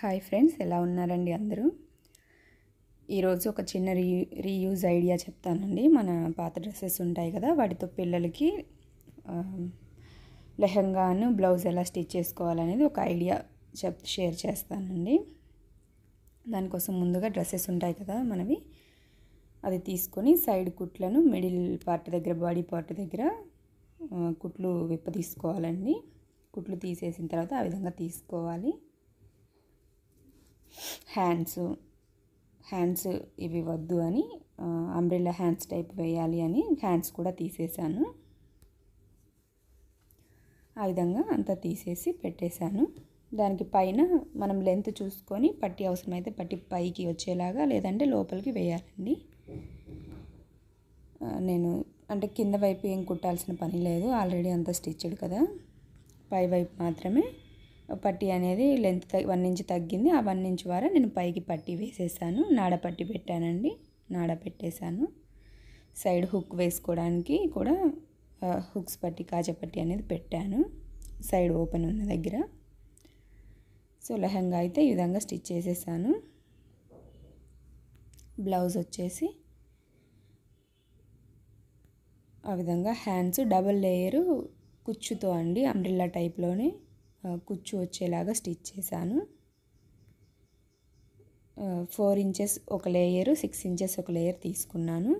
hi friends ఎలా ఉన్నారండి అందరూ ఈరోజు ఒక చిన్న రీ రీయూజ్ ఐడియా చెప్తానండి మన పాత డ్రెస్సెస్ ఉంటాయి కదా వాటితో పిల్లలకి లెహంగాను బ్లౌజ్ ఎలా స్టిచ్ చేసుకోవాలనేది ఒక ఐడియా చెప్ షేర్ చేస్తానండి దానికోసం ముందుగా డ్రెస్సెస్ ఉంటాయి కదా మనవి అది తీసుకొని సైడ్ కుట్లను మిడిల్ పార్ట్ దగ్గర బాడీ పార్ట్ దగ్గర కుట్లు విప్ప తీసుకోవాలండి కుట్లు తీసేసిన తర్వాత ఆ విధంగా తీసుకోవాలి హ్యాండ్స్ హ్యాండ్స్ ఇవి వద్దు అని అంబ్రెల్లా హ్యాండ్స్ టైప్ వేయాలి అని హ్యాండ్స్ కూడా తీసేశాను ఆ విధంగా అంతా తీసేసి పెట్టేశాను దానికి పైన మనం లెంత్ చూసుకొని పట్టి అవసరమైతే పట్టి పైకి వచ్చేలాగా లేదంటే లోపలికి వేయాలండి నేను అంటే కింద వైపు ఏం కుట్టాల్సిన పని లేదు ఆల్రెడీ అంతా స్టిచ్డ్ కదా పై వైపు మాత్రమే పట్టీ అనేది లెంత్ వన్ ఇంచ్ తగ్గింది ఆ వన్ ఇంచ్ వారా నేను పైకి పట్టీ వేసేసాను నాడ పెట్టానండి నాడ పెట్టేశాను సైడ్ హుక్ వేసుకోవడానికి కూడా హుక్స్ పట్టి కాజపట్టి అనేది పెట్టాను సైడ్ ఓపెన్ ఉన్న దగ్గర సో లెహంగా అయితే ఈ విధంగా స్టిచ్ చేసేసాను బ్లౌజ్ వచ్చేసి ఆ విధంగా హ్యాండ్స్ డబుల్ లేయరు కుచ్చుతో అండి అంబ్రిల్లా టైప్లోనే కుచ్చు వచ్చేలాగా స్టిచ్ చేశాను ఫోర్ ఇంచెస్ ఒక లేయరు సిక్స్ ఇంచెస్ ఒక లేయర్ తీసుకున్నాను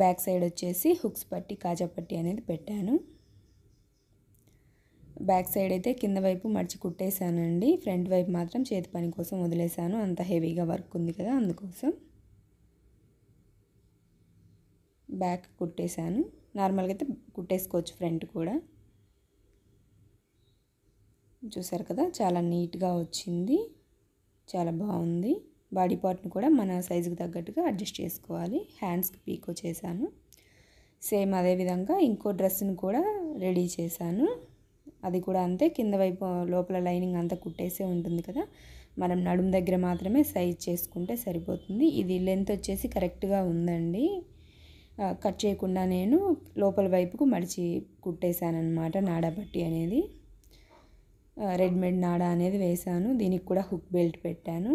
బ్యాక్ సైడ్ వచ్చేసి హుక్స్ పట్టి కాజా పట్టి అనేది పెట్టాను బ్యాక్ సైడ్ అయితే కింద వైపు మడిచి కుట్టేశానండి ఫ్రంట్ వైపు మాత్రం చేతి పని కోసం వదిలేశాను అంత హెవీగా వర్క్ ఉంది కదా అందుకోసం బ్యాక్ కుట్టేశాను నార్మల్గా అయితే కుట్టేసుకోవచ్చు ఫ్రంట్ కూడా చూసారు కదా చాలా నీట్గా వచ్చింది చాలా బాగుంది బాడీ పార్ట్ని కూడా మన సైజుకి తగ్గట్టుగా అడ్జస్ట్ చేసుకోవాలి హ్యాండ్స్కి పీకో చేశాను సేమ్ అదేవిధంగా ఇంకో డ్రెస్ని కూడా రెడీ చేశాను అది కూడా అంతే కింద వైపు లోపల లైనింగ్ అంతా కుట్టేసే ఉంటుంది కదా మనం నడుము దగ్గర మాత్రమే సైజ్ చేసుకుంటే సరిపోతుంది ఇది లెంత్ వచ్చేసి కరెక్ట్గా ఉందండి కట్ చేయకుండా నేను లోపల వైపుకు మడిచి కుట్టేశాను అనమాట నాడబట్టి అనేది రెడీమేడ్ నాడా అనేది వేశాను దీనికి కూడా హుక్ బెల్ట్ పెట్టాను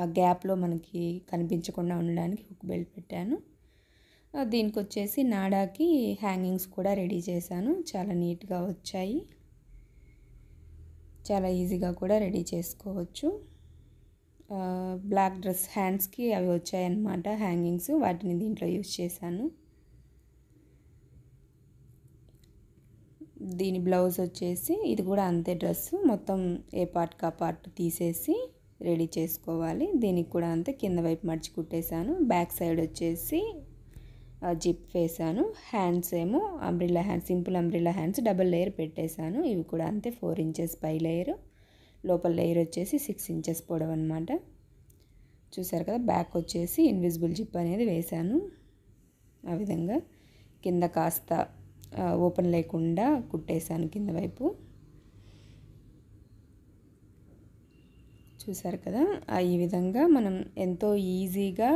ఆ గ్యాప్లో మనకి కనిపించకుండా ఉండడానికి హుక్ బెల్ట్ పెట్టాను దీనికి వచ్చేసి నాడాకి హ్యాంగింగ్స్ కూడా రెడీ చేశాను చాలా నీట్గా వచ్చాయి చాలా ఈజీగా కూడా రెడీ చేసుకోవచ్చు బ్లాక్ డ్రెస్ హ్యాండ్స్కి అవి వచ్చాయన్నమాట హ్యాంగింగ్స్ వాటిని దీంట్లో యూజ్ చేశాను దీని బ్లౌజ్ వచ్చేసి ఇది కూడా అంతే డ్రెస్ మొత్తం ఏ పార్ట్ కా పార్ట్ తీసేసి రెడీ చేసుకోవాలి దీనికి కూడా అంతే కింద వైపు మడిచి కుట్టేశాను బ్యాక్ సైడ్ వచ్చేసి జిప్ వేసాను హ్యాండ్స్ ఏమో umbrella hands simple umbrella hands double layer పెట్టేశాను ఇవి కూడా అంతే ఫోర్ ఇంచెస్ పై లేయర్ లోపల లేయర్ వచ్చేసి సిక్స్ ఇంచెస్ పొడవు అనమాట చూసారు కదా బ్యాక్ వచ్చేసి ఇన్విజిబుల్ జిప్ అనేది వేశాను ఆ విధంగా కింద కాస్త ఓపెన్ లేకుండా కుట్టేశాను కింద వైపు చూసారు కదా ఈ విధంగా మనం ఎంతో ఈజీగా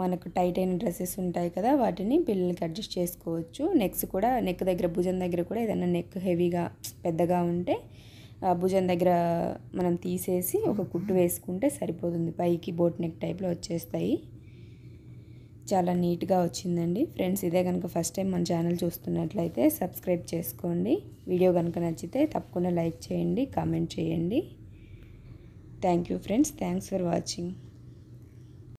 మనకు టైట్ అయిన డ్రెస్సెస్ ఉంటాయి కదా వాటిని పిల్లలకి అడ్జస్ట్ చేసుకోవచ్చు నెక్స్ కూడా నెక్ దగ్గర భుజం దగ్గర కూడా ఏదైనా నెక్ హెవీగా పెద్దగా ఉంటే భుజం దగ్గర మనం తీసేసి ఒక కుట్టు వేసుకుంటే సరిపోతుంది పైకి బోట్ నెక్ టైప్లో వచ్చేస్తాయి చాలా నీట్గా వచ్చిందండి ఫ్రెండ్స్ ఇదే కనుక ఫస్ట్ టైం మన ఛానల్ చూస్తున్నట్లయితే సబ్స్క్రైబ్ చేసుకోండి వీడియో కనుక నచ్చితే తప్పకుండా లైక్ చేయండి కామెంట్ చేయండి thank friends thanks for watching